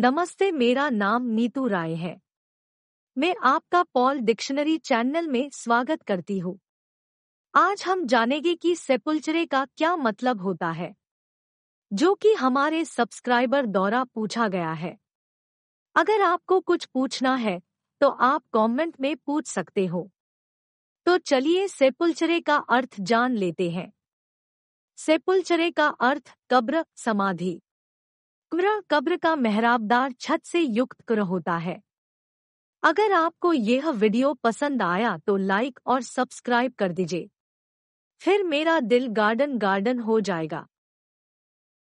नमस्ते मेरा नाम नीतू राय है मैं आपका पॉल डिक्शनरी चैनल में स्वागत करती हूँ आज हम जानेंगे कि सेपुलचरे का क्या मतलब होता है जो कि हमारे सब्सक्राइबर द्वारा पूछा गया है अगर आपको कुछ पूछना है तो आप कमेंट में पूछ सकते हो तो चलिए सेपुलचरे का अर्थ जान लेते हैं सेपुलचरे का अर्थ कब्र समाधि कब्र कब्र का मेहराबदार छत से युक्त क्र होता है अगर आपको यह वीडियो पसंद आया तो लाइक और सब्सक्राइब कर दीजिए फिर मेरा दिल गार्डन गार्डन हो जाएगा